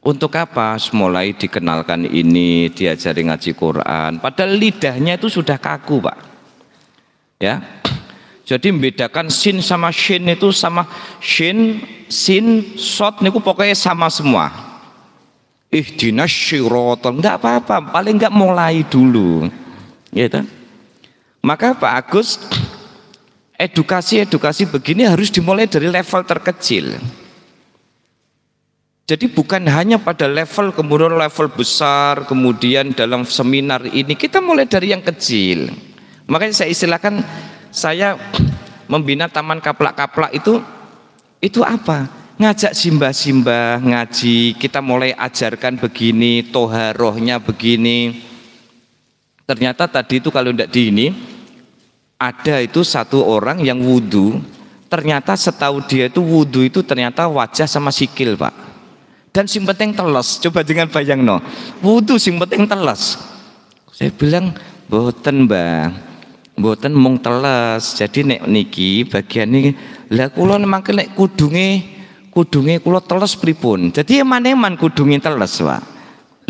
untuk apa mulai dikenalkan ini, diajari ngaji Quran. Padahal lidahnya itu sudah kaku, Pak. Ya. Jadi membedakan sin sama shin itu sama shin, sin, shot. niku pokoknya sama semua. Ihdinas syirotol, enggak apa-apa, paling enggak mulai dulu. Gitu. Maka Pak Agus edukasi-edukasi begini harus dimulai dari level terkecil. Jadi bukan hanya pada level kemudian level besar, kemudian dalam seminar ini kita mulai dari yang kecil. Makanya saya istilahkan saya membina taman kaplak-kaplak itu itu apa? Ngajak simbah-simbah ngaji, kita mulai ajarkan begini, toharohnya begini. Ternyata tadi itu kalau tidak di ini ada itu satu orang yang wudhu, ternyata setahu dia itu wudhu itu ternyata wajah sama sikil pak dan sing penting telas. Coba dengan bayang no. Wudhu sing penting telas. Saya bilang, boten bang. Boten mung telas, Jadi nek niki bagian ini. Lah kulo memang kena kudunge kudunge kulo telas pripun. Jadi eman-eman kudunge telas pak.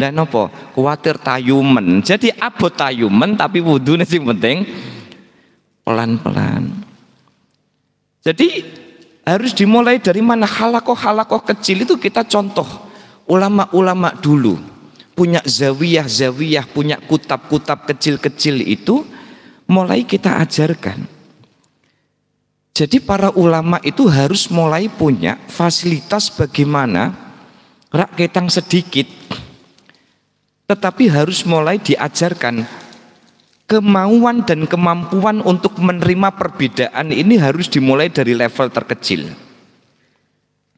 no nopo khawatir tayumen. Jadi abot tayumen tapi wudhu sing penting pelan-pelan. Jadi harus dimulai dari mana halakoh-halakoh kecil itu kita contoh. Ulama-ulama dulu punya zawiyah-zawiyah, punya kutab-kutab kecil-kecil itu mulai kita ajarkan. Jadi para ulama itu harus mulai punya fasilitas bagaimana rakyat yang sedikit tetapi harus mulai diajarkan kemauan dan kemampuan untuk menerima perbedaan ini harus dimulai dari level terkecil.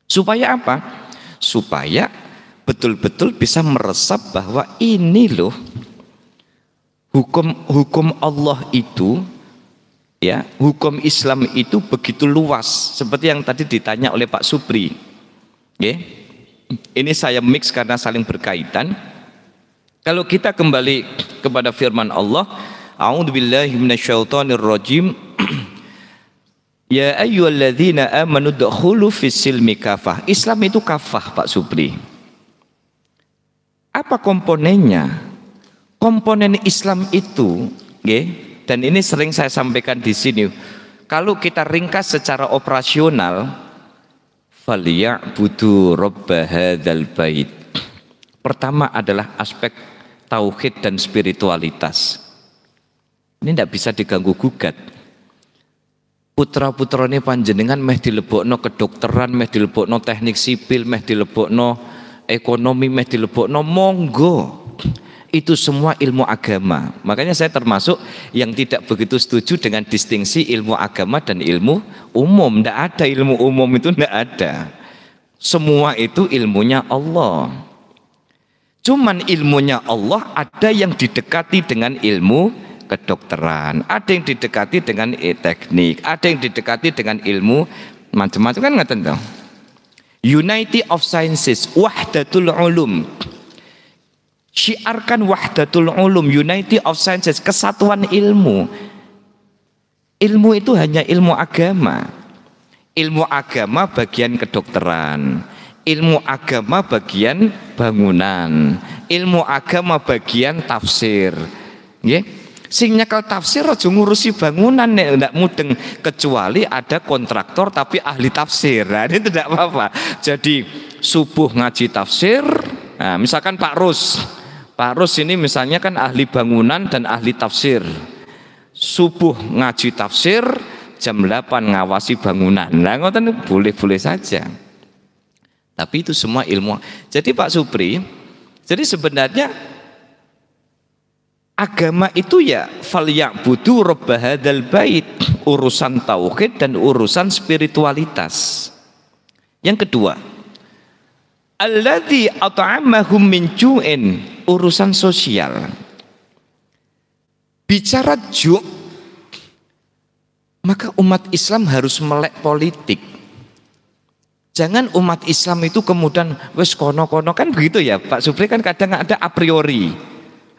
Supaya apa? Supaya betul-betul bisa meresap bahwa ini loh hukum hukum Allah itu ya, hukum Islam itu begitu luas seperti yang tadi ditanya oleh Pak Supri. Ya. Ini saya mix karena saling berkaitan. Kalau kita kembali kepada firman Allah, A'udzu billahi minasyaitonir rajim. Ya ayyuhalladzina amanu dkhulu fis silmi kafah. Islam itu kafah Pak Supri. Apa komponennya? Komponen Islam itu, okay, dan ini sering saya sampaikan di sini. Kalau kita ringkas secara operasional, faliya'budu rabb hadzal bait. Pertama adalah aspek tauhid dan spiritualitas. Ini tidak bisa diganggu gugat. Putra putranya panjenengan meh dilebokno kedokteran, meh dilebokno teknik sipil, meh dilebokno ekonomi, meh dilebokno monggo. Itu semua ilmu agama. Makanya saya termasuk yang tidak begitu setuju dengan distingsi ilmu agama dan ilmu umum. Tidak ada ilmu umum itu tidak ada. Semua itu ilmunya Allah. Cuman ilmunya Allah ada yang didekati dengan ilmu kedokteran, ada yang didekati dengan e teknik, ada yang didekati dengan ilmu macam-macam kan ngeten toh. Unity of Sciences, Wahdatul Ulum. Syiarkan Wahdatul Ulum, Unity of Sciences, kesatuan ilmu. Ilmu itu hanya ilmu agama. Ilmu agama bagian kedokteran. Ilmu agama bagian bangunan. Ilmu agama bagian tafsir. Nggih. Yeah? Sing nyekel tafsir aja ngurusi bangunan nek ndak mudeng kecuali ada kontraktor tapi ahli tafsir. Nah, ini tidak apa-apa. Jadi subuh ngaji tafsir, nah, misalkan Pak Rus. Pak Rus ini misalnya kan ahli bangunan dan ahli tafsir. Subuh ngaji tafsir, jam 8 ngawasi bangunan. Nah, ngoten boleh-boleh saja. Tapi itu semua ilmu. Jadi Pak Supri, jadi sebenarnya agama itu ya falyak budu robbahadal bait urusan tauhid dan urusan spiritualitas yang kedua alladzi at'amahum min ju'in urusan sosial bicara ju' maka umat Islam harus melek politik Jangan umat Islam itu kemudian wes kono-kono kan begitu ya Pak Supri kan kadang ada a priori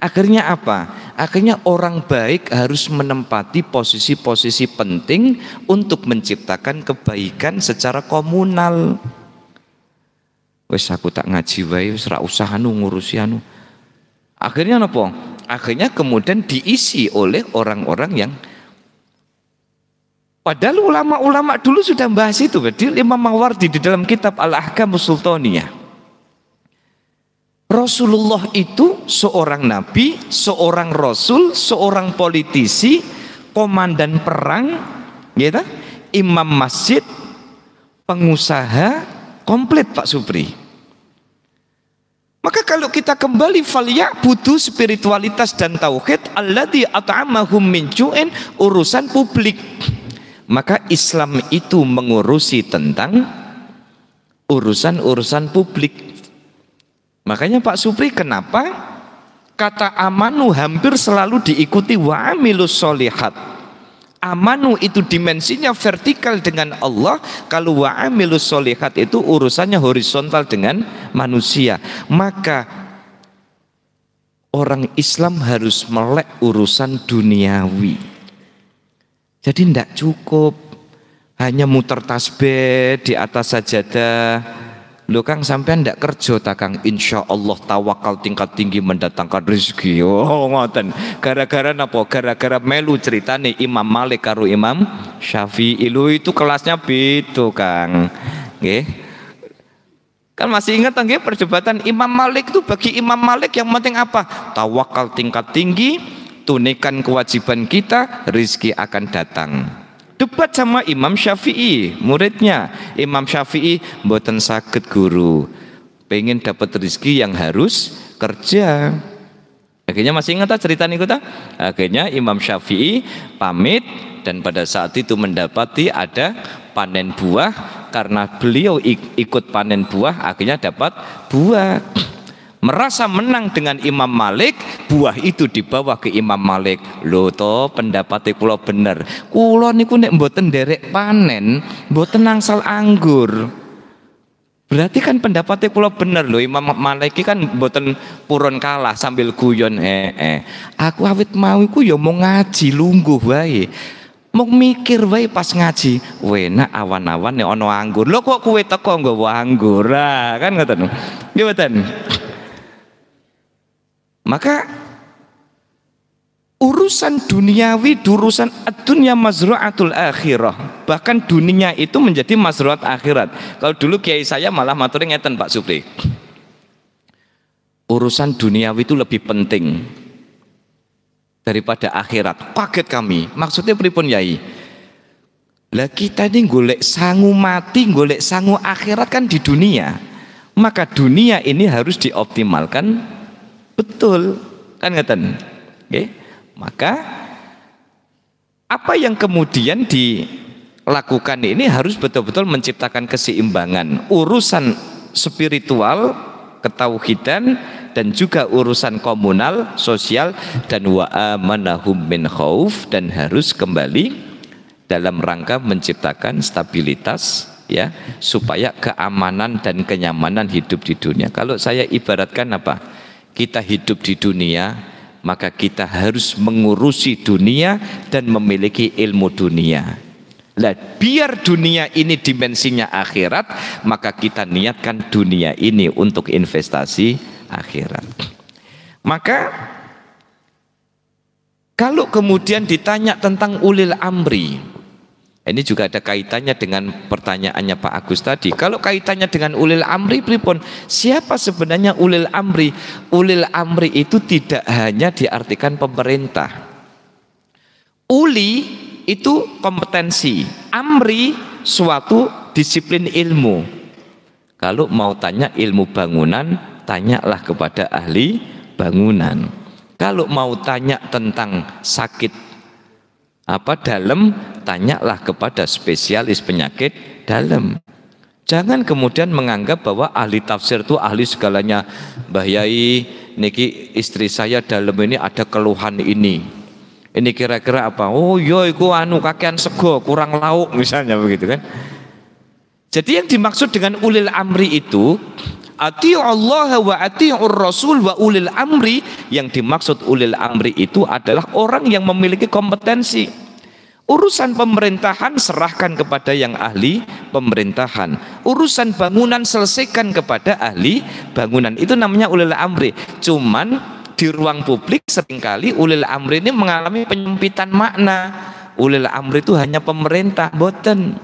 Akhirnya apa? Akhirnya orang baik harus menempati posisi-posisi penting untuk menciptakan kebaikan secara komunal. Wes aku tak ngaji wae wis ra usah anu ngurusi anu. Akhirnya napa? Akhirnya kemudian diisi oleh orang-orang yang Padahal ulama-ulama dulu sudah bahas itu. Jadi Imam Mawardi di dalam kitab Al-Ahkam Sultaniyah Rasulullah itu seorang nabi, seorang rasul, seorang politisi, komandan perang, gitu, imam masjid, pengusaha, komplit Pak Supri. Maka kalau kita kembali falya butuh spiritualitas dan tauhid Allah di atau ju'in urusan publik. Maka Islam itu mengurusi tentang urusan-urusan publik Makanya Pak Supri kenapa kata amanu hampir selalu diikuti wa amilus solihat. Amanu itu dimensinya vertikal dengan Allah, kalau wa amilus solihat itu urusannya horizontal dengan manusia. Maka orang Islam harus melek urusan duniawi. Jadi tidak cukup hanya muter tasbih di atas sajadah Lo Kang sampean ndak kerja ta Kang? Insya Allah tawakal tingkat tinggi mendatangkan rezeki. Oh ngoten. Gara-gara napa? Gara-gara melu cerita nih Imam Malik karo Imam Syafi'i. Lu itu kelasnya betul Kang. Nggih. Kan masih ingat nggih perdebatan Imam Malik itu bagi Imam Malik yang penting apa? Tawakal tingkat tinggi, tunikan kewajiban kita, rezeki akan datang. Debat sama Imam Syafi'i, muridnya. Imam Syafi'i buatan sakit guru. Pengen dapat rezeki yang harus kerja. Akhirnya masih ingat cerita ini kota Akhirnya Imam Syafi'i pamit dan pada saat itu mendapati ada panen buah karena beliau ikut panen buah akhirnya dapat buah merasa menang dengan Imam Malik, buah itu dibawa ke Imam Malik. Lho to pendapatnya kula bener. Kula niku nek mboten derek panen, mboten nangsal anggur. Berarti kan pendapatnya kula bener loh Imam Malik kan mboten purun kalah sambil guyon eh, eh. Aku awit mau iku ya mau ngaji lungguh wae. mau mikir wae pas ngaji wena awan-awan ya ono anggur lo kok kue teko nggawa anggur lah kan ngerti gimana maka urusan duniawi urusan dunia mazru'atul akhirah bahkan dunia itu menjadi mazru'at akhirat kalau dulu kiai saya malah maturin ngeten Pak Supri urusan duniawi itu lebih penting daripada akhirat Paket kami maksudnya pripun yai lah kita ini golek sangu mati golek sangu akhirat kan di dunia maka dunia ini harus dioptimalkan Betul, kan ngeten. Okay. Maka apa yang kemudian dilakukan ini harus betul-betul menciptakan keseimbangan urusan spiritual ketauhidan dan juga urusan komunal, sosial dan wa amanahum min khauf dan harus kembali dalam rangka menciptakan stabilitas ya supaya keamanan dan kenyamanan hidup di dunia. Kalau saya ibaratkan apa? kita hidup di dunia, maka kita harus mengurusi dunia dan memiliki ilmu dunia. Lah, biar dunia ini dimensinya akhirat, maka kita niatkan dunia ini untuk investasi akhirat. Maka kalau kemudian ditanya tentang ulil amri, ini juga ada kaitannya dengan pertanyaannya Pak Agus tadi. Kalau kaitannya dengan ulil amri pripun, siapa sebenarnya ulil amri? Ulil amri itu tidak hanya diartikan pemerintah. Uli itu kompetensi, amri suatu disiplin ilmu. Kalau mau tanya ilmu bangunan, tanyalah kepada ahli bangunan. Kalau mau tanya tentang sakit apa dalam tanyalah kepada spesialis penyakit dalam jangan kemudian menganggap bahwa ahli tafsir itu ahli segalanya Mbah Yai niki istri saya dalam ini ada keluhan ini ini kira-kira apa oh yo iya, iku anu kakean sego kurang lauk misalnya begitu kan jadi yang dimaksud dengan ulil amri itu Allah wa ati'ur Rasul wa ulil amri. Yang dimaksud ulil amri itu adalah orang yang memiliki kompetensi. Urusan pemerintahan serahkan kepada yang ahli pemerintahan. Urusan bangunan selesaikan kepada ahli bangunan. Itu namanya ulil amri. Cuman di ruang publik seringkali ulil amri ini mengalami penyempitan makna. Ulil amri itu hanya pemerintah, boten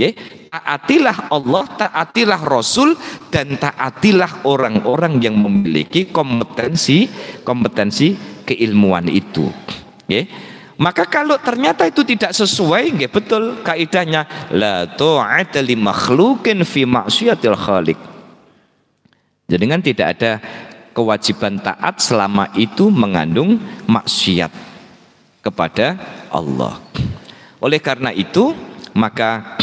Ya, taatilah Allah, taatilah Rasul dan taatilah orang-orang yang memiliki kompetensi kompetensi keilmuan itu. Ya. Maka kalau ternyata itu tidak sesuai, ya betul kaidahnya la tu'ata li makhluqin fi ma'siyatil khaliq. Jadi kan tidak ada kewajiban taat selama itu mengandung maksiat kepada Allah. Oleh karena itu, maka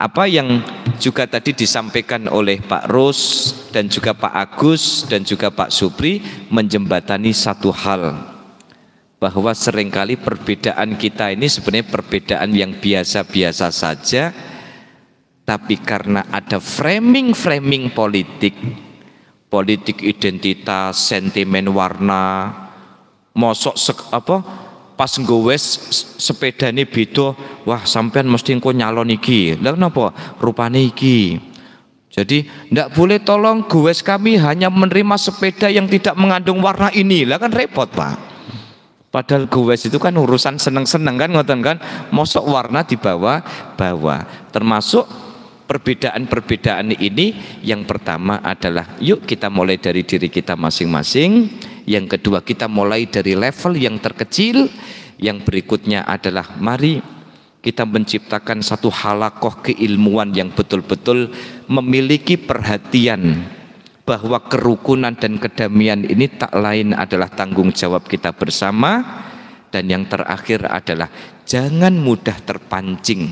apa yang juga tadi disampaikan oleh Pak Rus dan juga Pak Agus dan juga Pak Supri menjembatani satu hal bahwa seringkali perbedaan kita ini sebenarnya perbedaan yang biasa-biasa saja tapi karena ada framing-framing politik politik identitas, sentimen warna mosok sek, apa pas sepeda sepedane beda, wah sampean mesti engko nyalon iki. Lah kenapa? Rupane iki. Jadi tidak boleh tolong gowes kami hanya menerima sepeda yang tidak mengandung warna ini. Lah kan repot, Pak. Padahal gowes itu kan urusan seneng-seneng kan ngoten kan. Mosok warna di bawah-bawah. Termasuk perbedaan-perbedaan ini yang pertama adalah yuk kita mulai dari diri kita masing-masing yang kedua kita mulai dari level yang terkecil. Yang berikutnya adalah mari kita menciptakan satu halakoh keilmuan yang betul-betul memiliki perhatian bahwa kerukunan dan kedamaian ini tak lain adalah tanggung jawab kita bersama dan yang terakhir adalah jangan mudah terpancing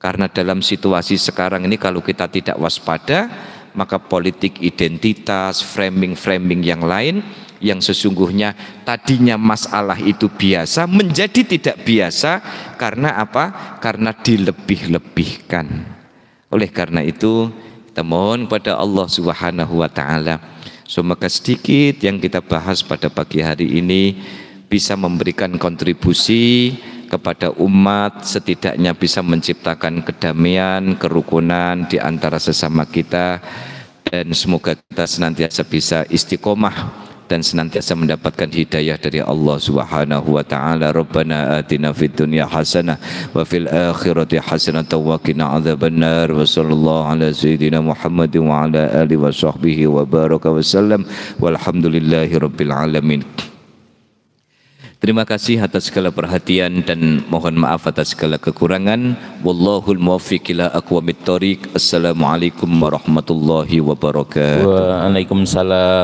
karena dalam situasi sekarang ini kalau kita tidak waspada maka politik identitas, framing-framing yang lain yang sesungguhnya tadinya masalah itu biasa menjadi tidak biasa karena apa? Karena dilebih-lebihkan. Oleh karena itu, kita mohon kepada Allah Subhanahu wa taala semoga sedikit yang kita bahas pada pagi hari ini bisa memberikan kontribusi kepada umat setidaknya bisa menciptakan kedamaian, kerukunan di antara sesama kita dan semoga kita senantiasa bisa istiqomah dan senantiasa mendapatkan hidayah dari Allah Subhanahu wa taala. Rabbana atina fid dunya hasanah wa fil akhirati hasanah wa qina adzabannar. Wa sallallahu ala sayyidina Muhammad wa ala alihi wa sahbihi wa baraka wasallam. Walhamdulillahi rabbil alamin. Terima kasih atas segala perhatian dan mohon maaf atas segala kekurangan. Wallahul muwaffiq ila aqwamit thoriq. Assalamualaikum warahmatullahi wabarakatuh. Waalaikumsalam.